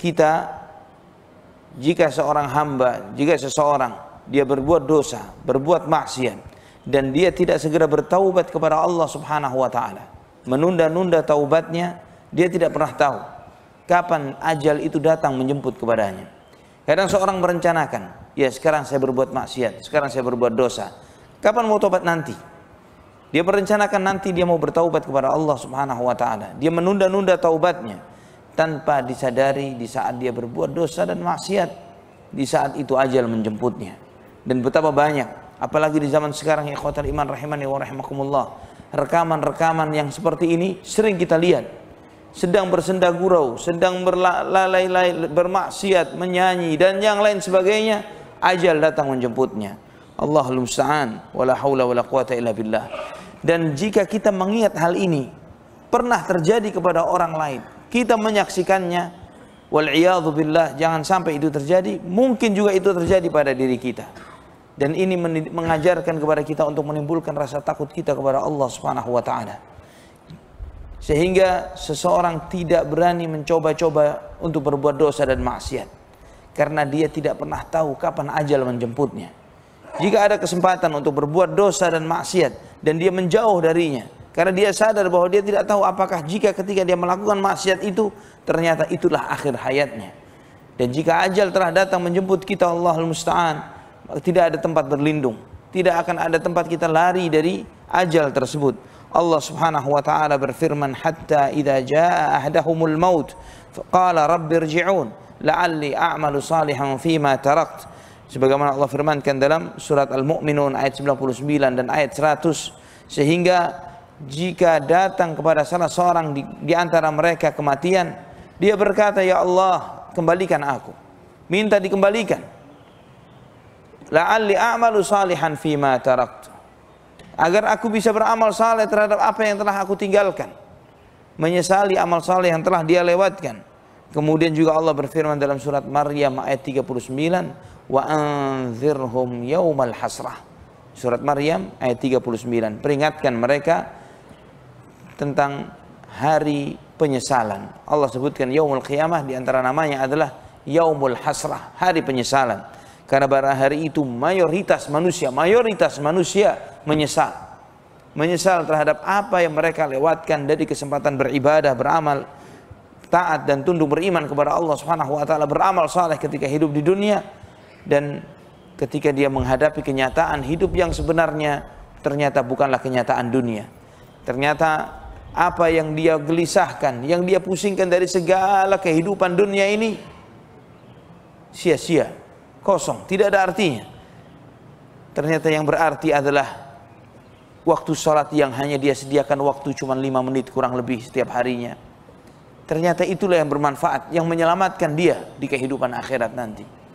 kita jika seorang hamba, jika seseorang dia berbuat dosa, berbuat maksiat dan dia tidak segera bertaubat kepada Allah Subhanahu wa taala, menunda-nunda taubatnya, dia tidak pernah tahu kapan ajal itu datang menjemput kepadanya. Kadang seorang merencanakan, ya sekarang saya berbuat maksiat, sekarang saya berbuat dosa. Kapan mau tobat nanti? Dia merencanakan nanti dia mau bertaubat kepada Allah Subhanahu wa taala. Dia menunda-nunda taubatnya tanpa disadari di saat dia berbuat dosa dan maksiat di saat itu ajal menjemputnya dan betapa banyak apalagi di zaman sekarang ya ikhwatal iman rahimani wa rahimakumullah rekaman-rekaman yang seperti ini sering kita lihat sedang bersenda gurau sedang berlalai bermaksiat menyanyi dan yang lain sebagainya ajal datang menjemputnya Allahul musta'an wala haula wala quwata illa billah dan jika kita mengingat hal ini pernah terjadi kepada orang lain kita menyaksikannya wal billah jangan sampai itu terjadi mungkin juga itu terjadi pada diri kita dan ini mengajarkan kepada kita untuk menimbulkan rasa takut kita kepada Allah Subhanahu wa taala sehingga seseorang tidak berani mencoba-coba untuk berbuat dosa dan maksiat karena dia tidak pernah tahu kapan ajal menjemputnya jika ada kesempatan untuk berbuat dosa dan maksiat dan dia menjauh darinya karena dia sadar bahwa dia tidak tahu apakah jika ketika dia melakukan maksiat itu, ternyata itulah akhir hayatnya. Dan jika ajal telah datang menjemput kita Allah Musta'an, tidak ada tempat berlindung. Tidak akan ada tempat kita lari dari ajal tersebut. Allah Subhanahu wa taala berfirman hatta idha jaa ahdahumul maut faqala rabbi irji'un la'alli a'malu salihan fima tarakt sebagaimana Allah firmankan dalam surat Al-Mu'minun ayat 99 dan ayat 100 sehingga jika datang kepada salah seorang di, di antara mereka kematian, dia berkata, "Ya Allah, kembalikan aku." Minta dikembalikan. La'alli a'malu salihan fima taraktu. Agar aku bisa beramal saleh terhadap apa yang telah aku tinggalkan. Menyesali amal saleh yang telah dia lewatkan. Kemudian juga Allah berfirman dalam surat Maryam ayat 39, "Wa anzirhum yaumal hasrah." Surat Maryam ayat 39. Peringatkan mereka tentang hari penyesalan. Allah sebutkan yaumul qiyamah di antara namanya adalah yaumul hasrah, hari penyesalan. Karena pada hari itu mayoritas manusia, mayoritas manusia menyesal. Menyesal terhadap apa yang mereka lewatkan dari kesempatan beribadah, beramal, taat dan tunduk beriman kepada Allah Subhanahu wa taala, beramal saleh ketika hidup di dunia dan ketika dia menghadapi kenyataan hidup yang sebenarnya ternyata bukanlah kenyataan dunia. Ternyata apa yang dia gelisahkan, yang dia pusingkan dari segala kehidupan dunia ini sia-sia, kosong, tidak ada artinya. Ternyata yang berarti adalah waktu sholat yang hanya dia sediakan waktu cuma lima menit kurang lebih setiap harinya. Ternyata itulah yang bermanfaat, yang menyelamatkan dia di kehidupan akhirat nanti.